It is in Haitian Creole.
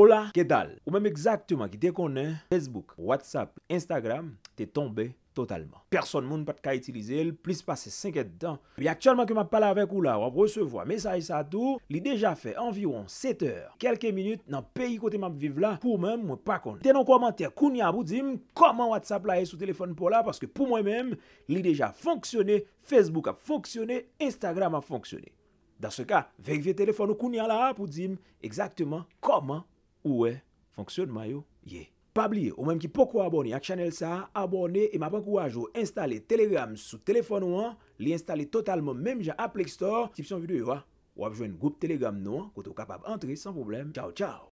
Ola, kè dal? Ou mèm ekzaktman ki dekone, Facebook, WhatsApp, Instagram te tombe totalman. Person moun pat ka itilize el, plis pase 5 et dan. Bi aktyanman ki m ap pale avek ou la, wap resevo a mesay sa tou, li dejan fe envyon 7 er, kelke minute nan peyi kote m ap vive la, pou mèm mwen pakon. Tenon komantè kounyan pou dim, koman WhatsApp la e sou telefon pou la, paske pou mwen mèm, li dejan fonksyone, Facebook ap fonksyone, Instagram ap fonksyone. Dans se ka, vek vek telefon nou kounyan la, pou dim, ekzaktman, koman, Ouais, ma yo yeah. Pas ou même qui pourquoi abonner à la chaîne ça, abonner et m'a à vous installer Telegram sous téléphone ou l'installer totalement même j'ai Apple Store, description vidéo ou à un groupe Telegram nou que vous capable entrer sans problème. Ciao ciao.